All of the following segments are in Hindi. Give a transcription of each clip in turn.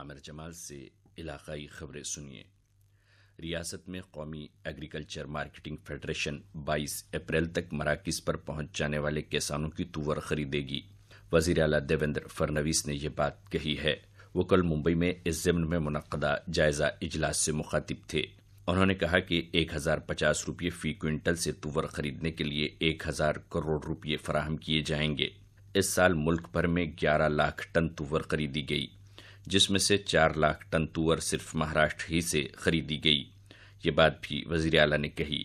आमिर जमाल से इलाकाई खबरें सुनिए रियासत में कौमी एग्रीकल्चर मार्केटिंग फेडरेशन 22 अप्रैल तक मराकज पर पहुंच जाने वाले किसानों की तुवर खरीदेगी वजीर अला देवेंद्र फडनवीस ने यह बात कही है वो कल मुंबई में इस जमन में मुनदा जायजा इजलास से मुखातिब थे उन्होंने कहा कि एक हजार पचास रुपये फी क्विंटल से तुवर खरीदने के लिए एक हजार करोड़ रुपये फराहम किए जाएंगे इस साल मुल्क भर में ग्यारह लाख टन तुवर खरीदी गई जिसमें से चार लाख टन तुअर सिर्फ महाराष्ट्र ही से खरीदी गई ये बात भी वजीर अला ने कही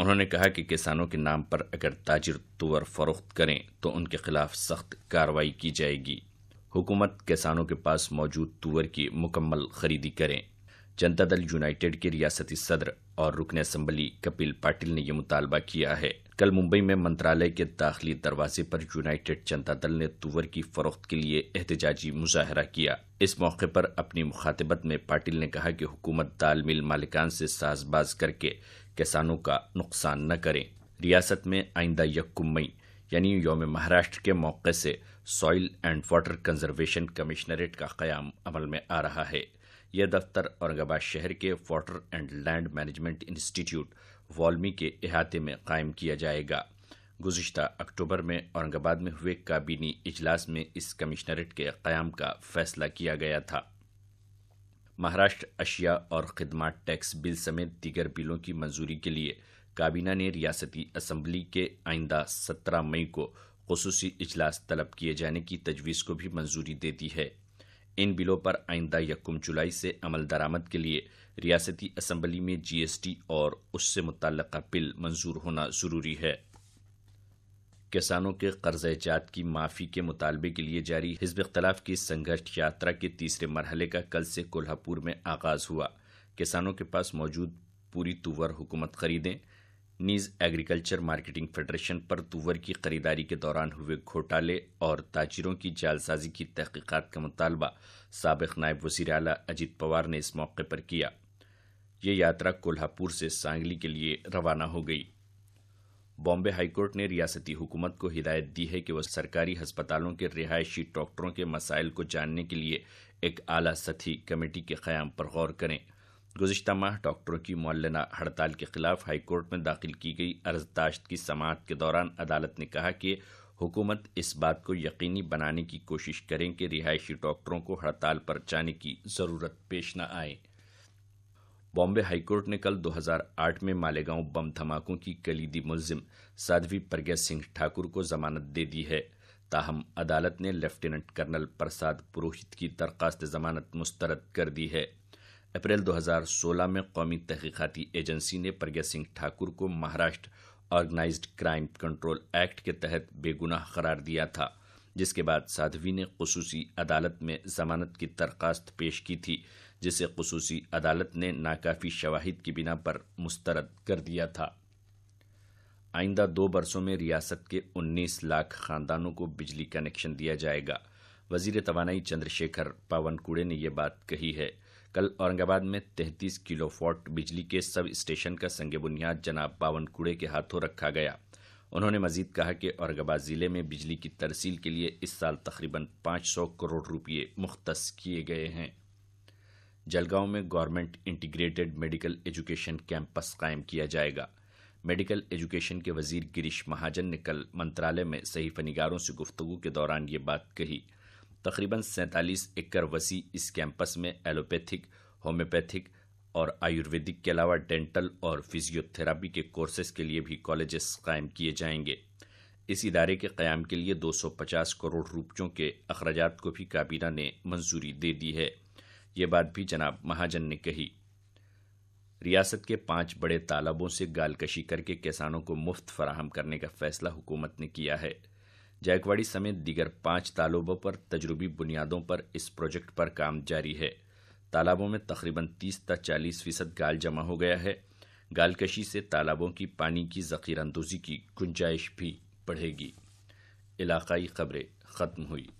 उन्होंने कहा कि किसानों के नाम पर अगर ताजिर तुअर फरोख्त करें तो उनके खिलाफ सख्त कार्रवाई की जाएगी हुकूमत किसानों के पास मौजूद तुअर की मुकम्मल खरीदी करें जनता दल यूनाइटेड के रियासती सदर और रुकन असम्बली कपिल पाटिल ने यह मुतालबा किया है कल मुंबई में मंत्रालय के दाखिली दरवाजे पर यूनाइटेड जनता दल ने तुवर की फरोख्त के लिए एहतजाजी मुजाहरा किया इस मौके पर अपनी मुखातिबत में पाटिल ने कहा कि हुकूमत दाल मिल मालिकान से साजबाज करके किसानों का नुकसान न करें रियासत में आइंदा यकुम मई यानी योम महाराष्ट्र के मौके से soil and water conservation commissionerate का क्याम अमल में आ रहा है यह दफ्तर औरंगाबाद शहर के water and land management institute WALMI के अहाते में कायम किया जाएगा गुज्त अक्टूबर में औरंगाबाद में हुए काबीनी इजलास में इस कमिश्नरेट के क़्याम का फैसला किया गया था महाराष्ट्र अशिया और खदमात टैक्स बिल समेत दीगर बिलों की मंजूरी के लिए काबीना ने रियाती असम्बली के आइंदा सत्रह मई को खसूस इजलास तलब किए जाने की तजवीज़ को भी मंजूरी दे दी है इन बिलों पर आइंदा यकुम जुलाई से अमल दरामद के लिए रियासती असम्बली में जीएसटी और उससे मुतल बिल मंजूर होना ज़रूरी है किसानों के कर्ज जात की माफ़ी के मुतालबे के लिए जारी हिजब इख्तलाफ की संघर्ष यात्रा के तीसरे मरहले का कल से कोल्हापुर में आगाज़ हुआ किसानों के पास मौजूद पूरी तुवर हुकूमत खरीदें नीज एग्रीकल्चर मार्केटिंग फेडरेशन पर तुवर की खरीदारी के दौरान हुए घोटाले और ताजिरों की जालसाजी की तहक़ीक़त का मुतालबा सबक नायब वज़ी अजीत पवार ने इस मौके पर किया ये यात्रा कोल्हापुर से सांगली के लिए रवाना हो गई बॉम्बे हाईकोर्ट ने रियासती हुकूमत को हिदायत दी है कि वह सरकारी अस्पतालों के रिहायशी डॉक्टरों के मसाइल को जानने के लिए एक आला सती कमेटी के क़्याम पर गौर करें गुजशत माह डॉक्टरों की मौलाना हड़ताल के खिलाफ हाईकोर्ट में दाखिल की गई अर्जदाश्त की समात के दौरान अदालत ने कहा कि हुकूमत इस बात को यकीनी बनाने की कोशिश करें कि रिहायशी डॉक्टरों को हड़ताल पर जाने की ज़रूरत पेश न आए बॉम्बे हाईकोर्ट ने कल 2008 में मालेगांव बम धमाकों की कलीदी मुलजिम साध्वी प्रज्ञा सिंह ठाकुर को जमानत दे दी है ताहम अदालत ने लेफ्टिनेंट कर्नल प्रसाद पुरोहित की दरख्वास्त जमानत मुस्तरद कर दी है अप्रैल 2016 में कौमी तहकीकती एजेंसी ने प्रज्ञा सिंह ठाकुर को Maharashtra organise crime control act के तहत बेगुनाह करार दिया था जिसके बाद साध्वी ने खसूसी अदालत में जमानत की दरख्वास्त पेश की थी जिसे खसूसी अदालत ने नाकाफी शवाहिद की बिना पर मुस्तरद कर दिया था आइंदा दो बरसों में रियासत के 19 लाख खानदानों को बिजली कनेक्शन दिया जाएगा वजीर तोानाई चंद्रशेखर पावनकुड़े ने यह बात कही है कल औरंगाबाद में 33 फॉट बिजली के सब स्टेशन का संग बुनियाद जनाब पावनकुड़े के हाथों रखा गया उन्होंने मजीद कहा कि औरंगाबाद ज़िले में बिजली की तरसील के लिए इस साल तकरीबन 500 करोड़ रुपये मुख्त किए गए हैं जलगांव में government integrated medical education campus कायम किया जाएगा मेडिकल एजुकेशन के वजीर गिरीश महाजन ने कल मंत्रालय में सही फनीगारों से गुफ्तु के दौरान ये बात कही तकरीबन सैंतालीस एकड़ वसी इस कैंपस में एलोपैथिक होम्योपैथिक और आयुर्वेदिक के अलावा डेंटल और फिजियोथेरापी के कोर्सेज के लिए भी कॉलेजेस कायम किए जाएंगे इस इदारे के क़्याम के लिए 250 करोड़ रुपयों के अखराज को भी काबीना ने मंजूरी दे दी है ये बात भी जनाब महाजन ने कही रियासत के पांच बड़े तालाबों से गालकशी करके किसानों को मुफ्त फराहम करने का फैसला हुकूमत ने किया है जायकवाड़ी समेत दीगर पांच तालाबों पर तजर्बी बुनियादों पर इस प्रोजेक्ट पर काम जारी है तालाबों में तकरीबन 30 तक 40 फीसद गाल जमा हो गया है गालकशी से तालाबों की पानी की जखीरंदोजी की गुंजाइश भी बढ़ेगी इलाकाई खबरें ख़त्म हुई